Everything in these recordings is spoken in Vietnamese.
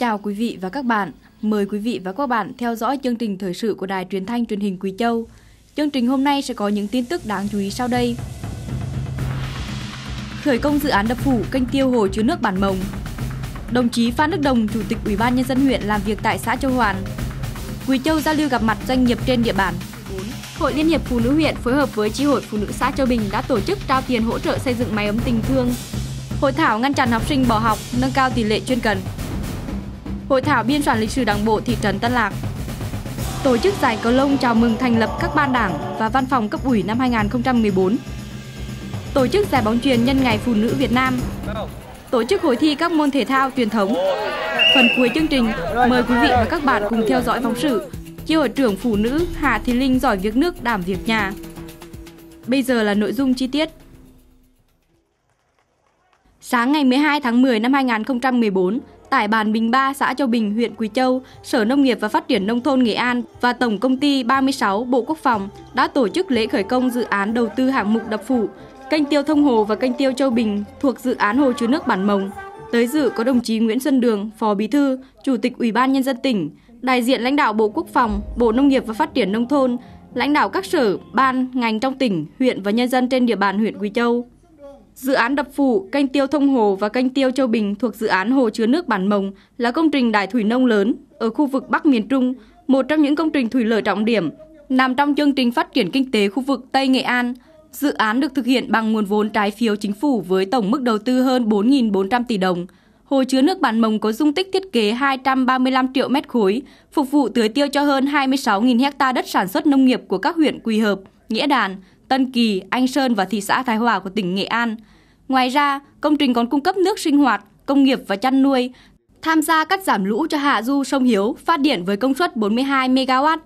chào quý vị và các bạn. Mời quý vị và các bạn theo dõi chương trình thời sự của Đài Truyền thanh Truyền hình Quý Châu. Chương trình hôm nay sẽ có những tin tức đáng chú ý sau đây. Khởi công dự án đập phủ kênh tiêu hồ chứa nước Bản Mồng. Đồng chí Phan Đức Đồng, Chủ tịch Ủy ban nhân dân huyện làm việc tại xã Châu Hoàn. Quý Châu giao lưu gặp mặt doanh nghiệp trên địa bàn. Hội Liên hiệp Phụ nữ huyện phối hợp với Chi hội Phụ nữ xã Châu Bình đã tổ chức trao tiền hỗ trợ xây dựng máy ấm tình thương. Hội thảo ngăn chặn học sinh bỏ học, nâng cao tỷ lệ chuyên cần hội thảo biên soạn lịch sử Đảng bộ thị trấn Tân Lạc. Tổ chức giải cầu lông chào mừng thành lập các ban đảng và văn phòng cấp ủy năm 2014. Tổ chức giải bóng truyền nhân ngày phụ nữ Việt Nam. Tổ chức hội thi các môn thể thao truyền thống. Phần cuối chương trình, mời quý vị và các bạn cùng theo dõi phóng sự chi hội trưởng phụ nữ Hà Thị Linh giỏi việc nước đảm việc nhà. Bây giờ là nội dung chi tiết. Sáng ngày 12 tháng 10 năm 2014, tại bàn Bình Ba, xã Châu Bình, huyện Quỳ Châu, Sở Nông nghiệp và Phát triển Nông thôn Nghệ An và Tổng Công ty 36 Bộ Quốc phòng đã tổ chức lễ khởi công dự án đầu tư hạng mục đập phủ, kênh tiêu Thông Hồ và kênh tiêu Châu Bình thuộc dự án hồ chứa nước Bản Mồng. Tới dự có đồng chí Nguyễn Xuân Đường, Phó Bí thư, Chủ tịch Ủy ban Nhân dân tỉnh, đại diện lãnh đạo Bộ Quốc phòng, Bộ Nông nghiệp và Phát triển Nông thôn, lãnh đạo các sở, ban, ngành trong tỉnh, huyện và nhân dân trên địa bàn huyện Quỳ Châu. Dự án đập phụ, canh tiêu Thông Hồ và canh tiêu Châu Bình thuộc dự án hồ chứa nước Bản Mồng là công trình đài thủy nông lớn ở khu vực Bắc miền Trung, một trong những công trình thủy lợi trọng điểm nằm trong chương trình phát triển kinh tế khu vực Tây Nghệ An. Dự án được thực hiện bằng nguồn vốn trái phiếu chính phủ với tổng mức đầu tư hơn 4.400 tỷ đồng. Hồ chứa nước Bản Mồng có dung tích thiết kế 235 triệu mét khối, phục vụ tưới tiêu cho hơn 26.000 hecta đất sản xuất nông nghiệp của các huyện Quỳ Hợp, Nghĩa Đàn, Tân Kỳ, Anh Sơn và thị xã Thái Hòa của tỉnh Nghệ An. Ngoài ra, công trình còn cung cấp nước sinh hoạt, công nghiệp và chăn nuôi, tham gia cắt giảm lũ cho hạ du sông Hiếu, phát điện với công suất 42 MW.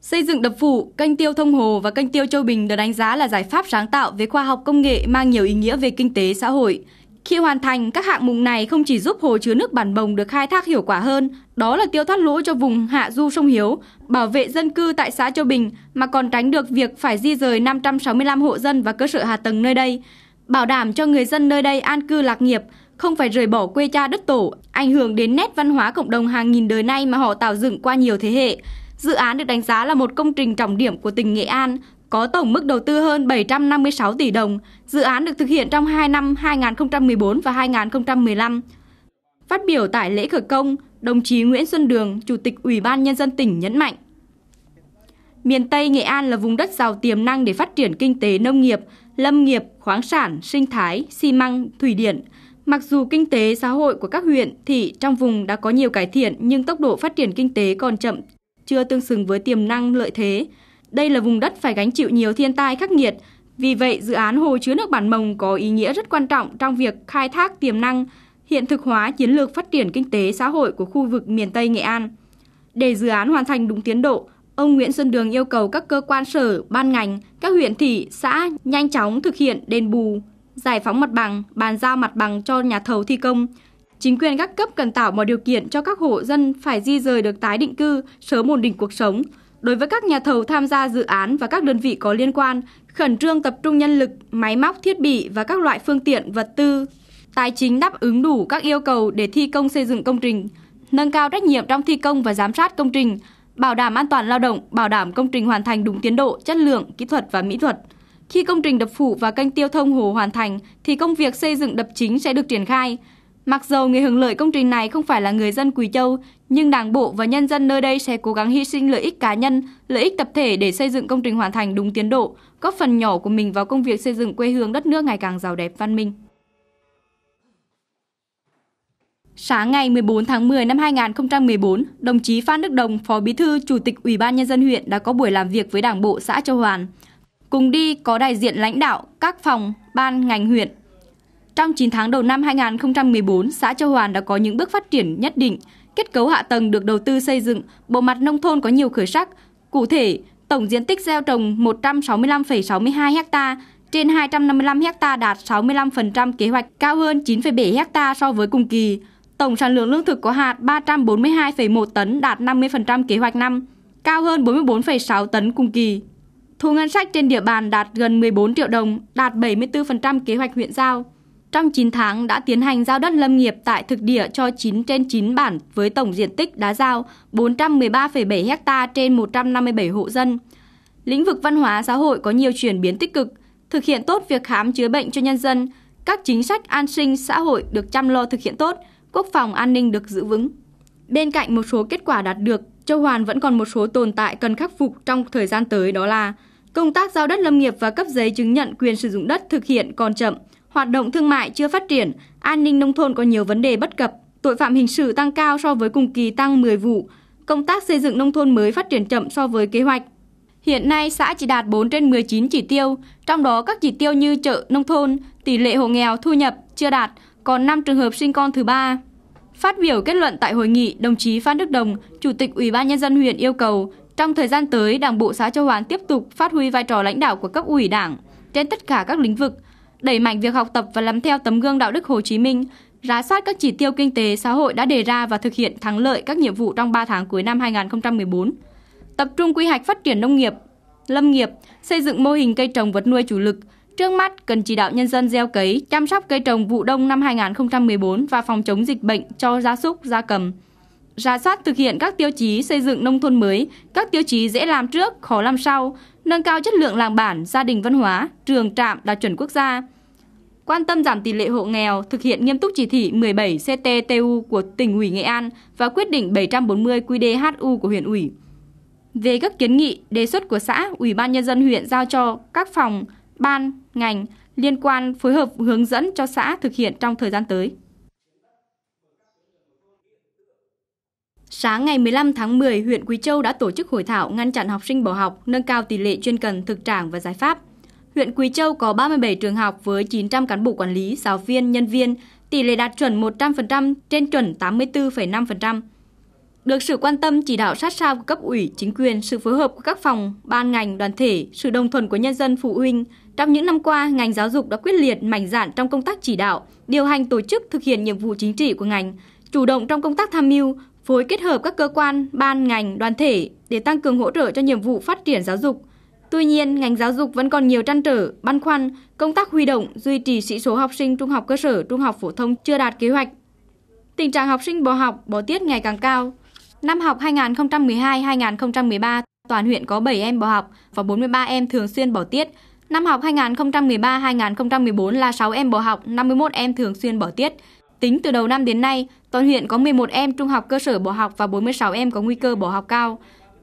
Xây dựng đập phụ, kênh tiêu Thông Hồ và kênh tiêu Châu Bình được đánh giá là giải pháp sáng tạo về khoa học công nghệ mang nhiều ý nghĩa về kinh tế xã hội. Khi hoàn thành, các hạng mục này không chỉ giúp hồ chứa nước Bản Bồng được khai thác hiệu quả hơn, đó là tiêu thoát lũ cho vùng hạ du sông Hiếu, bảo vệ dân cư tại xã Châu Bình mà còn tránh được việc phải di rời 565 hộ dân và cơ sở hạ tầng nơi đây, bảo đảm cho người dân nơi đây an cư lạc nghiệp, không phải rời bỏ quê cha đất tổ, ảnh hưởng đến nét văn hóa cộng đồng hàng nghìn đời nay mà họ tạo dựng qua nhiều thế hệ. Dự án được đánh giá là một công trình trọng điểm của tỉnh Nghệ An, có tổng mức đầu tư hơn 756 tỷ đồng. Dự án được thực hiện trong 2 năm 2014 và 2015. Phát biểu tại lễ khởi công, đồng chí Nguyễn Xuân Đường, Chủ tịch Ủy ban Nhân dân tỉnh nhấn mạnh. Miền Tây Nghệ An là vùng đất giàu tiềm năng để phát triển kinh tế nông nghiệp, lâm nghiệp, khoáng sản, sinh thái, xi măng, thủy điện. Mặc dù kinh tế xã hội của các huyện, thị trong vùng đã có nhiều cải thiện nhưng tốc độ phát triển kinh tế còn chậm, chưa tương xứng với tiềm năng lợi thế. Đây là vùng đất phải gánh chịu nhiều thiên tai khắc nghiệt, vì vậy dự án hồ chứa nước Bản Mồng có ý nghĩa rất quan trọng trong việc khai thác tiềm năng, hiện thực hóa chiến lược phát triển kinh tế xã hội của khu vực miền Tây Nghệ An. Để dự án hoàn thành đúng tiến độ, ông Nguyễn Xuân Đường yêu cầu các cơ quan sở, ban ngành, các huyện thị, xã nhanh chóng thực hiện đền bù, giải phóng mặt bằng, bàn giao mặt bằng cho nhà thầu thi công. Chính quyền các cấp cần tạo mọi điều kiện cho các hộ dân phải di rời được tái định cư, sớm ổn định cuộc sống, Đối với các nhà thầu tham gia dự án và các đơn vị có liên quan, khẩn trương tập trung nhân lực, máy móc, thiết bị và các loại phương tiện, vật tư, tài chính đáp ứng đủ các yêu cầu để thi công xây dựng công trình, nâng cao trách nhiệm trong thi công và giám sát công trình, bảo đảm an toàn lao động, bảo đảm công trình hoàn thành đúng tiến độ, chất lượng, kỹ thuật và mỹ thuật. Khi công trình đập phủ và kênh tiêu thông hồ hoàn thành thì công việc xây dựng đập chính sẽ được triển khai. Mặc dù người hưởng lợi công trình này không phải là người dân Quỳ Châu, nhưng Đảng bộ và nhân dân nơi đây sẽ cố gắng hy sinh lợi ích cá nhân, lợi ích tập thể để xây dựng công trình hoàn thành đúng tiến độ, góp phần nhỏ của mình vào công việc xây dựng quê hương đất nước ngày càng giàu đẹp văn minh. Sáng ngày 14 tháng 10 năm 2014, đồng chí Phan Đức Đồng, Phó Bí thư, Chủ tịch Ủy ban nhân dân huyện đã có buổi làm việc với Đảng bộ xã Châu Hoàn. Cùng đi có đại diện lãnh đạo các phòng, ban ngành huyện trong 9 tháng đầu năm 2014, xã Châu Hoàn đã có những bước phát triển nhất định. Kết cấu hạ tầng được đầu tư xây dựng, bộ mặt nông thôn có nhiều khởi sắc. Cụ thể, tổng diện tích gieo trồng 165,62 ha, trên 255 ha đạt 65% kế hoạch, cao hơn 9,7 ha so với cùng kỳ. Tổng sản lượng lương thực có hạt 342,1 tấn đạt 50% kế hoạch năm, cao hơn 44,6 tấn cùng kỳ. Thu ngân sách trên địa bàn đạt gần 14 triệu đồng, đạt 74% kế hoạch huyện giao. Trong 9 tháng đã tiến hành giao đất lâm nghiệp tại thực địa cho 9 trên 9 bản với tổng diện tích đá giao 413,7 ha trên 157 hộ dân. Lĩnh vực văn hóa xã hội có nhiều chuyển biến tích cực, thực hiện tốt việc khám chữa bệnh cho nhân dân, các chính sách an sinh xã hội được chăm lo thực hiện tốt, quốc phòng an ninh được giữ vững. Bên cạnh một số kết quả đạt được, Châu Hoàn vẫn còn một số tồn tại cần khắc phục trong thời gian tới đó là công tác giao đất lâm nghiệp và cấp giấy chứng nhận quyền sử dụng đất thực hiện còn chậm – hoạt động thương mại chưa phát triển, an ninh nông thôn có nhiều vấn đề bất cập, tội phạm hình sự tăng cao so với cùng kỳ tăng 10 vụ, công tác xây dựng nông thôn mới phát triển chậm so với kế hoạch. Hiện nay, xã chỉ đạt 4 trên 19 chỉ tiêu, trong đó các chỉ tiêu như chợ, nông thôn, tỷ lệ hộ nghèo, thu nhập chưa đạt, còn 5 trường hợp sinh con thứ ba. Phát biểu kết luận tại hội nghị, đồng chí Phan Đức Đồng, Chủ tịch Ủy ban Nhân dân huyện yêu cầu, trong thời gian tới, Đảng bộ xã Châu Hoàn tiếp tục phát huy vai trò lãnh đạo của cấp ủy đảng trên tất cả các lĩnh vực, đẩy mạnh việc học tập và làm theo tấm gương đạo đức Hồ Chí Minh, rà soát các chỉ tiêu kinh tế xã hội đã đề ra và thực hiện thắng lợi các nhiệm vụ trong 3 tháng cuối năm 2014. Tập trung quy hoạch phát triển nông nghiệp, lâm nghiệp, xây dựng mô hình cây trồng vật nuôi chủ lực. Trước mắt cần chỉ đạo nhân dân gieo cấy, chăm sóc cây trồng vụ đông năm 2014 và phòng chống dịch bệnh cho gia súc, gia cầm. Rà soát thực hiện các tiêu chí xây dựng nông thôn mới, các tiêu chí dễ làm trước, khó làm sau, nâng cao chất lượng làng bản, gia đình văn hóa, trường trạm đạt chuẩn quốc gia, quan tâm giảm tỷ lệ hộ nghèo, thực hiện nghiêm túc chỉ thị 17 CTTU của tỉnh ủy Nghệ An và quyết định 740 QDHU của huyện ủy. Về các kiến nghị, đề xuất của xã, Ủy ban Nhân dân huyện giao cho các phòng, ban, ngành liên quan phối hợp hướng dẫn cho xã thực hiện trong thời gian tới. Sáng ngày 15 tháng 10, huyện Quý Châu đã tổ chức hội thảo ngăn chặn học sinh bỏ học, nâng cao tỷ lệ chuyên cần thực trạng và giải pháp – Huyện Quỳ Châu có 37 trường học với 900 cán bộ quản lý, giáo viên, nhân viên, tỷ lệ đạt chuẩn 100% trên chuẩn 84,5%. Được sự quan tâm chỉ đạo sát sao của cấp ủy, chính quyền, sự phối hợp của các phòng, ban ngành, đoàn thể, sự đồng thuận của nhân dân phụ huynh, trong những năm qua, ngành giáo dục đã quyết liệt mạnh dạn trong công tác chỉ đạo, điều hành tổ chức thực hiện nhiệm vụ chính trị của ngành, chủ động trong công tác tham mưu, phối kết hợp các cơ quan, ban ngành, đoàn thể để tăng cường hỗ trợ cho nhiệm vụ phát triển giáo dục, Tuy nhiên, ngành giáo dục vẫn còn nhiều trăn trở, băn khoăn, công tác huy động, duy trì sĩ số học sinh trung học cơ sở, trung học phổ thông chưa đạt kế hoạch. Tình trạng học sinh bỏ học, bỏ tiết ngày càng cao. Năm học 2012-2013, toàn huyện có 7 em bỏ học và 43 em thường xuyên bỏ tiết. Năm học 2013-2014 là 6 em bỏ học, 51 em thường xuyên bỏ tiết. Tính từ đầu năm đến nay, toàn huyện có 11 em trung học cơ sở bỏ học và 46 em có nguy cơ bỏ học cao.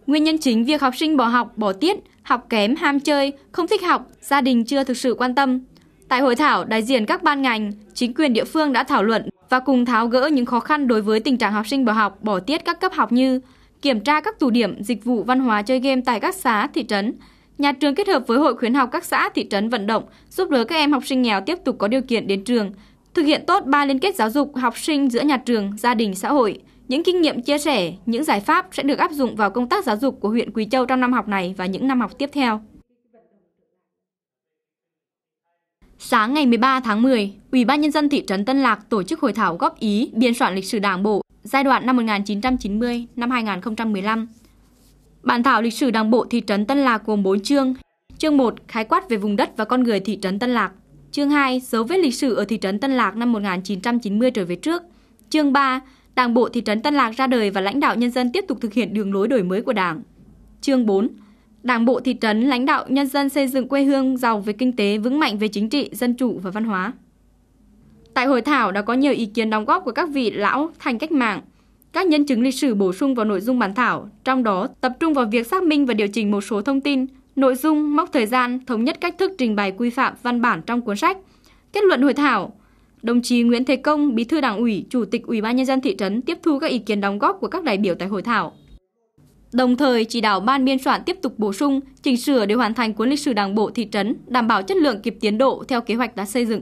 Nguyên nhân chính việc học sinh bỏ học, bỏ tiết học kém, ham chơi, không thích học, gia đình chưa thực sự quan tâm. Tại hội thảo, đại diện các ban ngành, chính quyền địa phương đã thảo luận và cùng tháo gỡ những khó khăn đối với tình trạng học sinh bỏ học, bỏ tiết các cấp học như kiểm tra các tủ điểm, dịch vụ văn hóa chơi game tại các xã, thị trấn. Nhà trường kết hợp với hội khuyến học các xã, thị trấn vận động, giúp đỡ các em học sinh nghèo tiếp tục có điều kiện đến trường, thực hiện tốt ba liên kết giáo dục học sinh giữa nhà trường, gia đình, xã hội – những kinh nghiệm chia sẻ, những giải pháp sẽ được áp dụng vào công tác giáo dục của huyện Quỳ Châu trong năm học này và những năm học tiếp theo. Sáng ngày 13 tháng 10, Ủy ban nhân dân thị trấn Tân Lạc tổ chức hội thảo góp ý biên soạn lịch sử Đảng bộ giai đoạn năm 1990 năm 2015. Bản thảo lịch sử Đảng bộ thị trấn Tân Lạc gồm 4 chương. Chương 1 khái quát về vùng đất và con người thị trấn Tân Lạc. Chương 2 dấu vết lịch sử ở thị trấn Tân Lạc năm 1990 trở về trước. Chương 3 Đảng bộ thị trấn Tân Lạc ra đời và lãnh đạo nhân dân tiếp tục thực hiện đường lối đổi mới của Đảng. Chương 4. Đảng bộ thị trấn lãnh đạo nhân dân xây dựng quê hương giàu về kinh tế, vững mạnh về chính trị, dân chủ và văn hóa. Tại hội thảo đã có nhiều ý kiến đóng góp của các vị lão thành cách mạng, các nhân chứng lịch sử bổ sung vào nội dung bản thảo, trong đó tập trung vào việc xác minh và điều chỉnh một số thông tin, nội dung, mốc thời gian, thống nhất cách thức trình bày quy phạm văn bản trong cuốn sách. Kết luận hội thảo, Đồng chí Nguyễn Thế Công, Bí thư Đảng ủy, Chủ tịch Ủy ban nhân dân thị trấn tiếp thu các ý kiến đóng góp của các đại biểu tại hội thảo. Đồng thời chỉ đạo ban biên soạn tiếp tục bổ sung, chỉnh sửa để hoàn thành cuốn lịch sử Đảng bộ thị trấn, đảm bảo chất lượng kịp tiến độ theo kế hoạch đã xây dựng.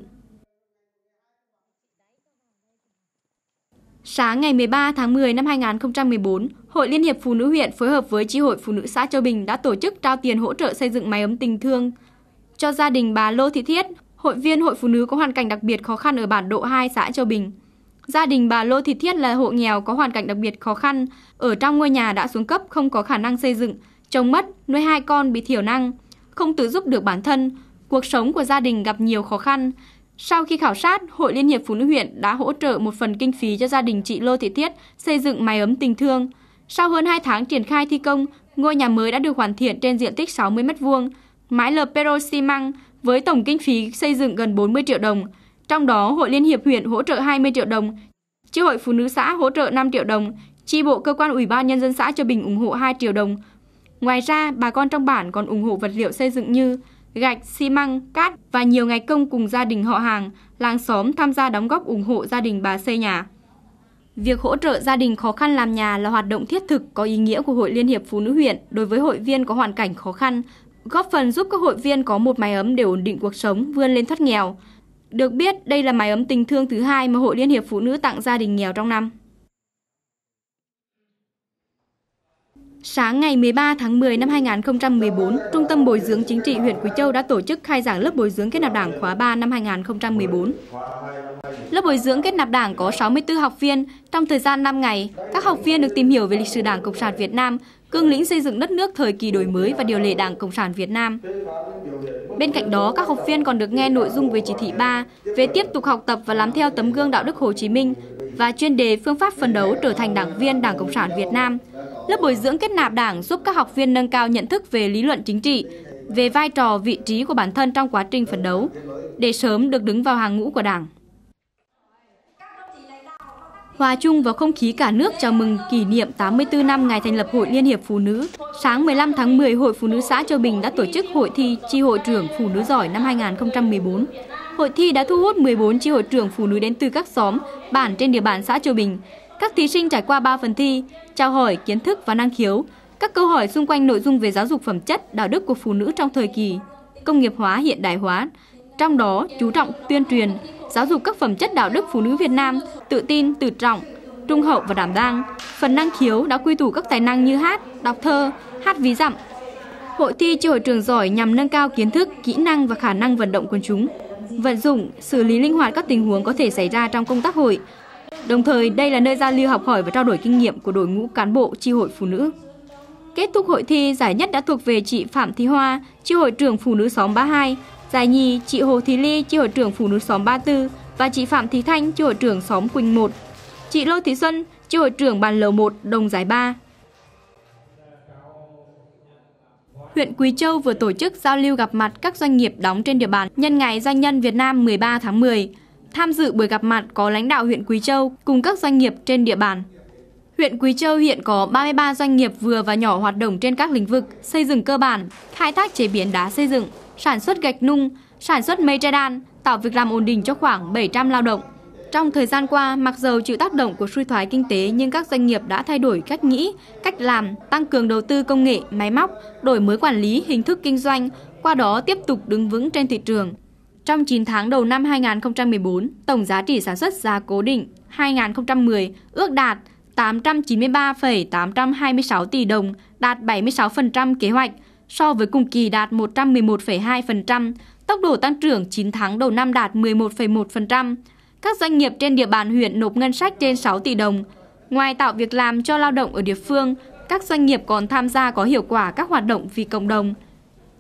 Sáng ngày 13 tháng 10 năm 2014, Hội Liên hiệp Phụ nữ huyện phối hợp với Chi hội Phụ nữ xã Châu Bình đã tổ chức trao tiền hỗ trợ xây dựng máy ấm tình thương cho gia đình bà Lô Thị Thiết, hội viên Hội Phụ Nữ có hoàn cảnh đặc biệt khó khăn ở bản Độ 2 xã Châu Bình. Gia đình bà Lô Thị Thiết là hộ nghèo có hoàn cảnh đặc biệt khó khăn, ở trong ngôi nhà đã xuống cấp không có khả năng xây dựng, chồng mất, nuôi hai con bị thiểu năng, không tự giúp được bản thân, cuộc sống của gia đình gặp nhiều khó khăn. Sau khi khảo sát, Hội Liên hiệp Phụ nữ huyện đã hỗ trợ một phần kinh phí cho gia đình chị Lô Thị Thiết xây dựng mái ấm tình thương. Sau hơn 2 tháng triển khai thi công, ngôi nhà mới đã được hoàn thiện trên diện tích 60 m2, mái lợp pero xi măng, với tổng kinh phí xây dựng gần 40 triệu đồng. Trong đó, Hội Liên hiệp huyện hỗ trợ 20 triệu đồng, Chi hội Phụ nữ xã hỗ trợ 5 triệu đồng, chi bộ cơ quan Ủy ban Nhân dân xã cho Bình ủng hộ 2 triệu đồng. Ngoài ra, bà con trong bản còn ủng hộ vật liệu xây dựng như gạch, xi măng, cát và nhiều ngày công cùng gia đình họ hàng, làng xóm tham gia đóng góp ủng hộ gia đình bà xây nhà. Việc hỗ trợ gia đình khó khăn làm nhà là hoạt động thiết thực có ý nghĩa của Hội Liên hiệp Phụ nữ huyện đối với hội viên có hoàn cảnh khó khăn góp phần giúp các hội viên có một mái ấm để ổn định cuộc sống, vươn lên thoát nghèo. Được biết, đây là mái ấm tình thương thứ hai mà Hội Liên hiệp Phụ nữ tặng gia đình nghèo trong năm. Sáng ngày 13 tháng 10 năm 2014, Trung tâm Bồi dưỡng Chính trị huyện Quỳ Châu đã tổ chức khai giảng lớp bồi dưỡng kết nạp đảng khóa 3 năm 2014. Lớp bồi dưỡng kết nạp đảng có 64 học viên. Trong thời gian 5 ngày, các học viên được tìm hiểu về lịch sử Đảng Cộng sản Việt Nam, cương lĩnh xây dựng đất nước thời kỳ đổi mới và điều lệ Đảng Cộng sản Việt Nam. Bên cạnh đó, các học viên còn được nghe nội dung về chỉ thị 3 về tiếp tục học tập và làm theo tấm gương đạo đức Hồ Chí Minh và chuyên đề phương pháp phân đấu trở thành đảng viên Đảng Cộng sản Việt Nam. Lớp bồi dưỡng kết nạp đảng giúp các học viên nâng cao nhận thức về lý luận chính trị, về vai trò vị trí của bản thân trong quá trình phấn đấu để sớm được đứng vào hàng ngũ của đảng hòa chung vào không khí cả nước chào mừng kỷ niệm 84 năm ngày thành lập Hội Liên hiệp Phụ nữ. Sáng 15 tháng 10, Hội Phụ nữ xã Châu Bình đã tổ chức hội thi chi hội trưởng phụ nữ giỏi năm 2014. Hội thi đã thu hút 14 chi hội trưởng phụ nữ đến từ các xóm, bản trên địa bàn xã Châu Bình. Các thí sinh trải qua 3 phần thi, trao hỏi kiến thức và năng khiếu, các câu hỏi xung quanh nội dung về giáo dục phẩm chất, đạo đức của phụ nữ trong thời kỳ công nghiệp hóa hiện đại hóa, trong đó chú trọng tuyên truyền giáo dục các phẩm chất đạo đức phụ nữ Việt Nam tự tin, tự trọng, trung hậu và đảm đang. Phần năng khiếu đã quy tụ các tài năng như hát, đọc thơ, hát ví dặm. Hội thi chi hội trường giỏi nhằm nâng cao kiến thức, kỹ năng và khả năng vận động quần chúng, vận dụng, xử lý linh hoạt các tình huống có thể xảy ra trong công tác hội. Đồng thời, đây là nơi giao lưu học hỏi và trao đổi kinh nghiệm của đội ngũ cán bộ chi hội phụ nữ. Kết thúc hội thi, giải nhất đã thuộc về chị Phạm Thị Hoa, chi hội trưởng phụ nữ xóm 32, Giải nhì, chị Hồ Thị Ly, chi hội trưởng phụ nữ xóm 34 và chị Phạm Thị Thanh, chi hội trưởng xóm Quỳnh 1. Chị Lô Thị Xuân, chi hội trưởng bàn lầu 1, đồng giải 3. huyện Quý Châu vừa tổ chức giao lưu gặp mặt các doanh nghiệp đóng trên địa bàn nhân ngày doanh nhân Việt Nam 13 tháng 10. Tham dự buổi gặp mặt có lãnh đạo huyện Quý Châu cùng các doanh nghiệp trên địa bàn. Huyện Quý Châu hiện có 33 doanh nghiệp vừa và nhỏ hoạt động trên các lĩnh vực xây dựng cơ bản, khai thác chế biến đá xây dựng, sản xuất gạch nung, sản xuất mây tre đan, tạo việc làm ổn định cho khoảng 700 lao động. Trong thời gian qua, mặc dù chịu tác động của suy thoái kinh tế nhưng các doanh nghiệp đã thay đổi cách nghĩ, cách làm, tăng cường đầu tư công nghệ, máy móc, đổi mới quản lý, hình thức kinh doanh, qua đó tiếp tục đứng vững trên thị trường. Trong 9 tháng đầu năm 2014, tổng giá trị sản xuất giá cố định 2010 ước đạt 893,826 tỷ đồng, đạt 76% kế hoạch, so với cùng kỳ đạt 111,2%, tốc độ tăng trưởng 9 tháng đầu năm đạt 11,1%. Các doanh nghiệp trên địa bàn huyện nộp ngân sách trên 6 tỷ đồng. Ngoài tạo việc làm cho lao động ở địa phương, các doanh nghiệp còn tham gia có hiệu quả các hoạt động vì cộng đồng,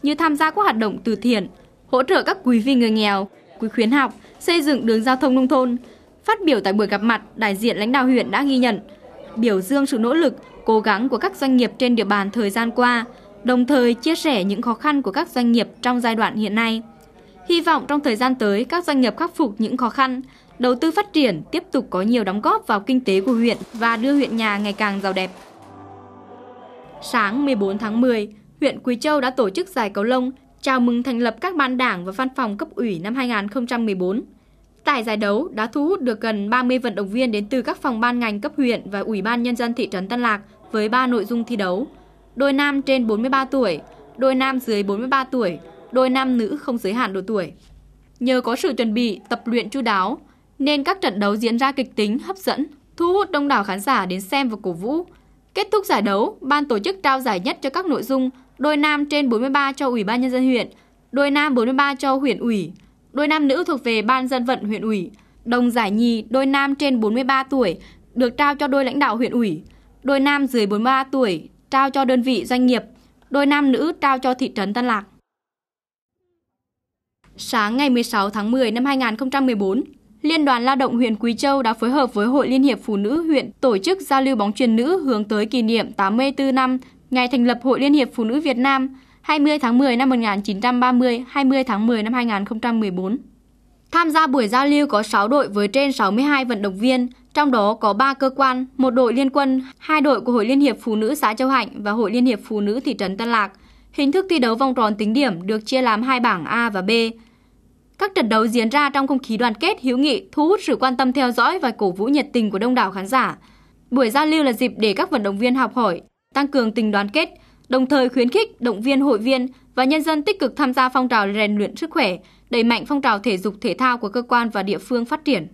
như tham gia các hoạt động từ thiện, hỗ trợ các quý vị người nghèo, quý khuyến học, xây dựng đường giao thông nông thôn. Phát biểu tại buổi gặp mặt, đại diện lãnh đạo huyện đã ghi nhận, biểu dương sự nỗ lực, cố gắng của các doanh nghiệp trên địa bàn thời gian qua, đồng thời chia sẻ những khó khăn của các doanh nghiệp trong giai đoạn hiện nay. Hy vọng trong thời gian tới, các doanh nghiệp khắc phục những khó khăn, đầu tư phát triển, tiếp tục có nhiều đóng góp vào kinh tế của huyện và đưa huyện nhà ngày càng giàu đẹp. Sáng 14 tháng 10, huyện Quỳ Châu đã tổ chức giải cầu lông chào mừng thành lập các ban đảng và văn phòng cấp ủy năm 2014. Tại giải đấu đã thu hút được gần 30 vận động viên đến từ các phòng ban ngành cấp huyện và Ủy ban Nhân dân thị trấn Tân Lạc với 3 nội dung thi đấu – đôi nam trên 43 tuổi, đôi nam dưới 43 tuổi, đôi nam nữ không giới hạn độ tuổi. Nhờ có sự chuẩn bị, tập luyện chu đáo, nên các trận đấu diễn ra kịch tính, hấp dẫn, thu hút đông đảo khán giả đến xem và cổ vũ. Kết thúc giải đấu, ban tổ chức trao giải nhất cho các nội dung đôi nam trên 43 cho Ủy ban Nhân dân huyện, đôi nam 43 cho huyện ủy, đôi nam nữ thuộc về Ban dân vận huyện ủy, đồng giải nhì đôi nam trên 43 tuổi được trao cho đôi lãnh đạo huyện ủy, đôi nam dưới 43 tuổi trao cho đơn vị doanh nghiệp, đôi nam nữ trao cho thị trấn Tân Lạc. Sáng ngày 16 tháng 10 năm 2014, Liên đoàn Lao động huyện Quý Châu đã phối hợp với Hội Liên hiệp Phụ nữ huyện tổ chức giao lưu bóng truyền nữ hướng tới kỷ niệm 84 năm ngày thành lập Hội Liên hiệp Phụ nữ Việt Nam 20 tháng 10 năm 1930, 20 tháng 10 năm 2014. Tham gia buổi giao lưu có 6 đội với trên 62 vận động viên, trong đó có 3 cơ quan, một đội liên quân, hai đội của Hội Liên hiệp Phụ nữ xã Châu Hạnh và Hội Liên hiệp Phụ nữ thị trấn Tân Lạc. Hình thức thi đấu vòng tròn tính điểm được chia làm hai bảng A và B. Các trận đấu diễn ra trong không khí đoàn kết, hữu nghị, thu hút sự quan tâm theo dõi và cổ vũ nhiệt tình của đông đảo khán giả. Buổi giao lưu là dịp để các vận động viên học hỏi, tăng cường tình đoàn kết, đồng thời khuyến khích động viên hội viên và nhân dân tích cực tham gia phong trào rèn luyện sức khỏe, đẩy mạnh phong trào thể dục thể thao của cơ quan và địa phương phát triển.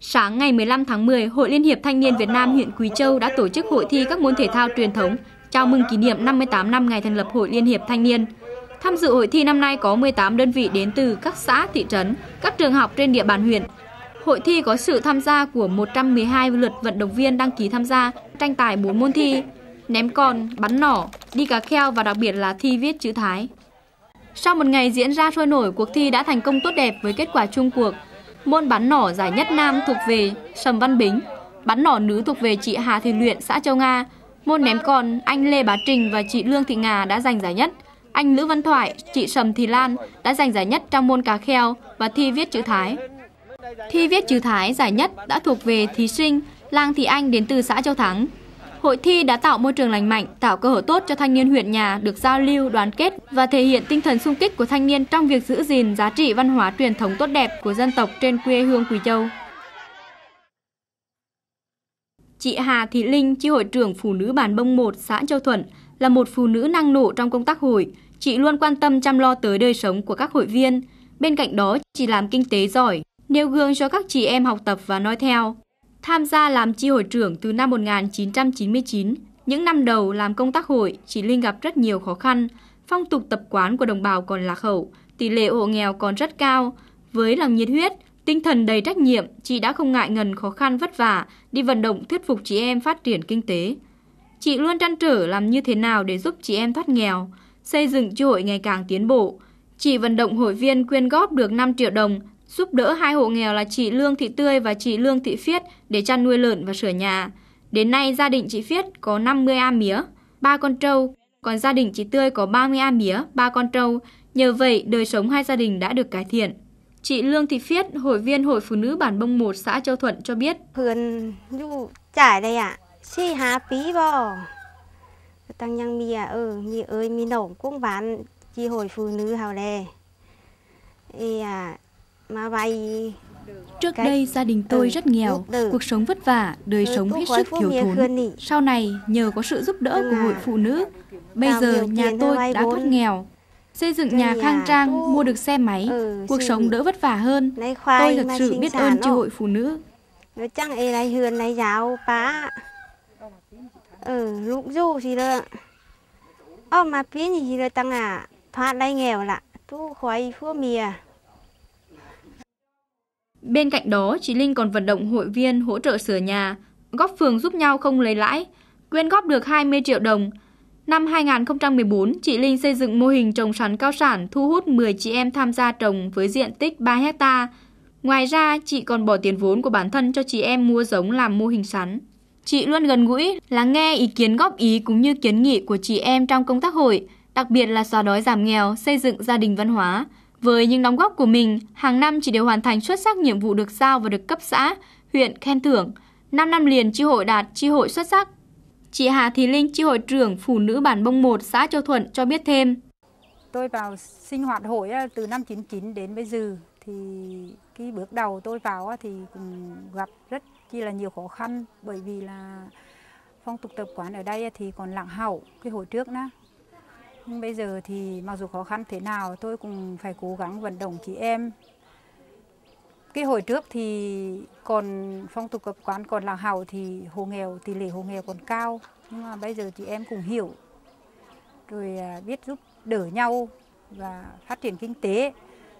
Sáng ngày 15 tháng 10, Hội Liên hiệp Thanh niên Việt Nam huyện Quỳ Châu đã tổ chức hội thi các môn thể thao truyền thống chào mừng kỷ niệm 58 năm ngày thành lập Hội Liên hiệp Thanh niên. Tham dự hội thi năm nay có 18 đơn vị đến từ các xã, thị trấn, các trường học trên địa bàn huyện. Hội thi có sự tham gia của 112 lượt vận động viên đăng ký tham gia, tranh tài 4 môn thi, ném còn, bắn nỏ, đi cá kheo và đặc biệt là thi viết chữ Thái. Sau một ngày diễn ra sôi nổi, cuộc thi đã thành công tốt đẹp với kết quả chung cuộc. Môn bắn nỏ giải nhất nam thuộc về Sầm Văn Bính, bắn nỏ nữ thuộc về chị Hà Thị Luyện, xã Châu Nga. Môn ném còn, anh Lê Bá Trình và chị Lương Thị Ngà đã giành giải nhất. Anh Lữ Văn Thoại, chị Sầm Thị Lan đã giành giải nhất trong môn cá kheo và thi viết chữ Thái. Thi viết chữ Thái giải nhất đã thuộc về thí sinh Lang Thị Anh đến từ xã Châu Thắng, Hội thi đã tạo môi trường lành mạnh, tạo cơ hội tốt cho thanh niên huyện nhà được giao lưu, đoàn kết và thể hiện tinh thần sung kích của thanh niên trong việc giữ gìn giá trị văn hóa truyền thống tốt đẹp của dân tộc trên quê hương Quỳ Châu. Chị Hà Thị Linh, chi hội trưởng phụ nữ bản bông 1 xã Châu Thuận, là một phụ nữ năng nổ trong công tác hội. Chị luôn quan tâm chăm lo tới đời sống của các hội viên. Bên cạnh đó, chị làm kinh tế giỏi, nêu gương cho các chị em học tập và nói theo. Tham gia làm chi hội trưởng từ năm 1999, những năm đầu làm công tác hội, chị Linh gặp rất nhiều khó khăn. Phong tục tập quán của đồng bào còn lạc hậu, tỷ lệ hộ nghèo còn rất cao. Với lòng nhiệt huyết, tinh thần đầy trách nhiệm, chị đã không ngại ngần khó khăn vất vả, đi vận động thuyết phục chị em phát triển kinh tế. Chị luôn trăn trở làm như thế nào để giúp chị em thoát nghèo, xây dựng chi hội ngày càng tiến bộ. Chị vận động hội viên quyên góp được 5 triệu đồng giúp đỡ hai hộ nghèo là chị Lương Thị Tươi và chị Lương Thị Phiết để chăn nuôi lợn và sửa nhà. Đến nay gia đình chị Phiết có 50 a mía, ba con trâu, còn gia đình chị Tươi có 30 a mía, ba con trâu. Nhờ vậy, đời sống hai gia đình đã được cải thiện. Chị Lương Thị Phiết, hội viên Hội Phụ Nữ Bản Bông 1 xã Châu Thuận cho biết. Hườn dù trải đây ạ, si há phí bò. Tăng nhang mía à, mía ơi, mía nổ cũng bán chị hội phụ nữ hào đè. Ý à, Trước đây gia đình tôi rất nghèo, cuộc sống vất vả, đời sống hết sức thiếu thốn. Sau này nhờ có sự giúp đỡ của hội phụ nữ, bây giờ nhà tôi đã thoát nghèo. Xây dựng nhà khang trang, mua được xe máy, ừ, cuộc sống đỡ vất vả hơn. Tôi thật sự biết ơn chi hội phụ nữ. Nó chẳng ai lại hươn giáo bá. Ừ, lúc dù gì đó. Ô mà biết gì đó tăng à, thoát lại nghèo lạ, tu khoái phua mìa. Bên cạnh đó, chị Linh còn vận động hội viên hỗ trợ sửa nhà, góp phường giúp nhau không lấy lãi, quyên góp được 20 triệu đồng. Năm 2014, chị Linh xây dựng mô hình trồng sắn cao sản thu hút 10 chị em tham gia trồng với diện tích 3 hecta. Ngoài ra, chị còn bỏ tiền vốn của bản thân cho chị em mua giống làm mô hình sắn. Chị luôn gần gũi, lắng nghe ý kiến góp ý cũng như kiến nghị của chị em trong công tác hội, đặc biệt là xóa đói giảm nghèo, xây dựng gia đình văn hóa, với những đóng góp của mình, hàng năm chị đều hoàn thành xuất sắc nhiệm vụ được giao và được cấp xã, huyện khen thưởng. 5 năm liền chi hội đạt chi hội xuất sắc. Chị Hà Thị Linh, chi hội trưởng phụ nữ bản Bông 1, xã Châu Thuận cho biết thêm. Tôi vào sinh hoạt hội từ năm 99 đến bây giờ thì cái bước đầu tôi vào thì cũng gặp rất chi là nhiều khó khăn bởi vì là phong tục tập quán ở đây thì còn lạc hậu cái hồi trước đó bây giờ thì mặc dù khó khăn thế nào tôi cũng phải cố gắng vận động chị em. Cái hồi trước thì còn phong tục tập quán còn làng hào thì hộ nghèo, tỷ lệ hộ nghèo còn cao. Nhưng mà bây giờ chị em cũng hiểu rồi à, biết giúp đỡ nhau và phát triển kinh tế.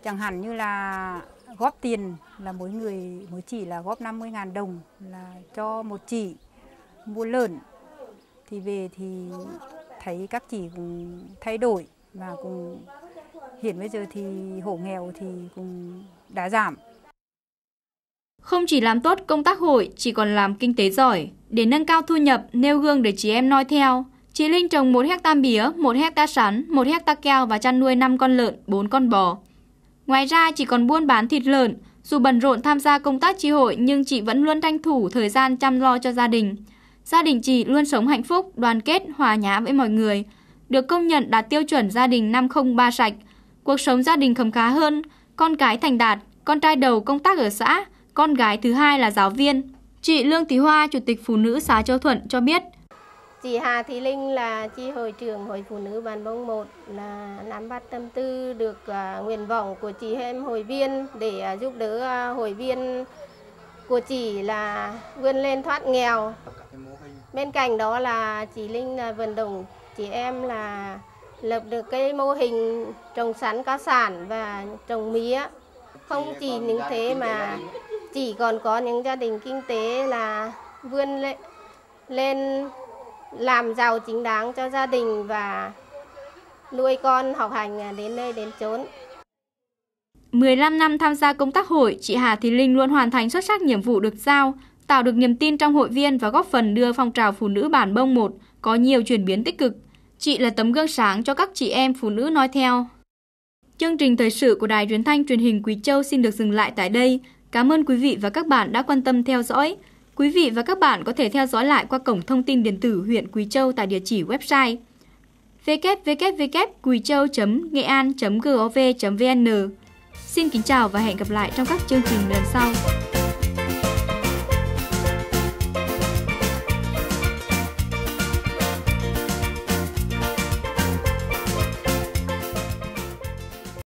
Chẳng hạn như là góp tiền là mỗi người mỗi chị là góp 50.000 đồng là cho một chị mua lợn thì về thì thấy các chị cũng thay đổi và cũng hiện bây giờ thì hộ nghèo thì cũng đã giảm. Không chỉ làm tốt công tác hội, chỉ còn làm kinh tế giỏi. Để nâng cao thu nhập, nêu gương để chị em noi theo. Chị Linh trồng 1 hecta mía, 1 hecta sắn, 1 hecta keo và chăn nuôi 5 con lợn, 4 con bò. Ngoài ra, chỉ còn buôn bán thịt lợn. Dù bận rộn tham gia công tác tri hội nhưng chị vẫn luôn tranh thủ thời gian chăm lo cho gia đình gia đình chị luôn sống hạnh phúc, đoàn kết, hòa nhã với mọi người, được công nhận đạt tiêu chuẩn gia đình 503 sạch. Cuộc sống gia đình khấm khá hơn, con cái thành đạt, con trai đầu công tác ở xã, con gái thứ hai là giáo viên. Chị Lương Thị Hoa, Chủ tịch Phụ nữ xã Châu Thuận cho biết. Chị Hà Thị Linh là chi hội trưởng Hội Phụ nữ Bàn Bông 1 là nắm bắt tâm tư được à, nguyện vọng của chị em hội viên để à, giúp đỡ à, hội viên của chị là vươn lên thoát nghèo bên cạnh đó là chị Linh là vận động chị em là lập được cái mô hình trồng sắn cá sản và trồng mía không chỉ những thế mà chỉ còn có những gia đình kinh tế là vươn lên, làm giàu chính đáng cho gia đình và nuôi con học hành đến nơi đến chốn. 15 năm tham gia công tác hội, chị Hà Thị Linh luôn hoàn thành xuất sắc nhiệm vụ được giao, tạo được niềm tin trong hội viên và góp phần đưa phong trào phụ nữ bản bông một có nhiều chuyển biến tích cực. Chị là tấm gương sáng cho các chị em phụ nữ nói theo. Chương trình thời sự của Đài Truyền thanh Truyền hình Quý Châu xin được dừng lại tại đây. Cảm ơn quý vị và các bạn đã quan tâm theo dõi. Quý vị và các bạn có thể theo dõi lại qua cổng thông tin điện tử huyện Quý Châu tại địa chỉ website www.quỳ an.gov.vn Xin kính chào và hẹn gặp lại trong các chương trình lần sau.